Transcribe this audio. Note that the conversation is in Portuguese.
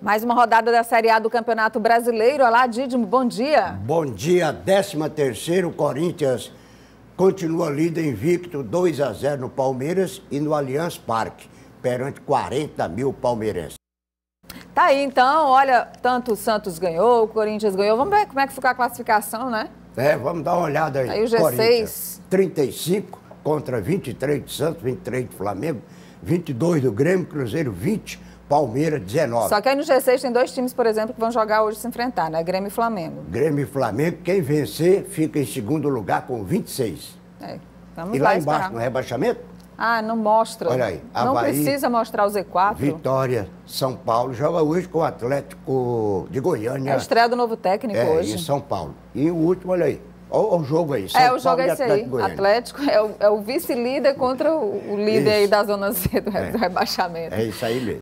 Mais uma rodada da Série A do Campeonato Brasileiro. Olá, Didimo, bom dia. Bom dia, 13º Corinthians continua líder invicto 2 a 0 no Palmeiras e no Allianz Parque, perante 40 mil palmeirenses. Tá aí, então, olha, tanto o Santos ganhou, o Corinthians ganhou. Vamos ver como é que ficou a classificação, né? É, vamos dar uma olhada aí. Aí o G6. 35 contra 23 de Santos, 23 do Flamengo, 22 do Grêmio, Cruzeiro 20, Palmeiras 19. Só que aí no G6 tem dois times, por exemplo, que vão jogar hoje se enfrentar, né? Grêmio e Flamengo. Grêmio e Flamengo, quem vencer fica em segundo lugar com 26. É, vamos e lá, lá embaixo, no rebaixamento? Ah, não mostra. Olha aí. não precisa mostrar o Z4. Vitória, São Paulo, joga hoje com o Atlético de Goiânia. É a estreia do novo técnico é, hoje. em São Paulo. E o último, olha aí. Olha o jogo aí. São é, o jogo é esse aí. Atlético é o, é o vice-líder contra o, o líder da Zona Z do, é. do rebaixamento. É isso aí mesmo.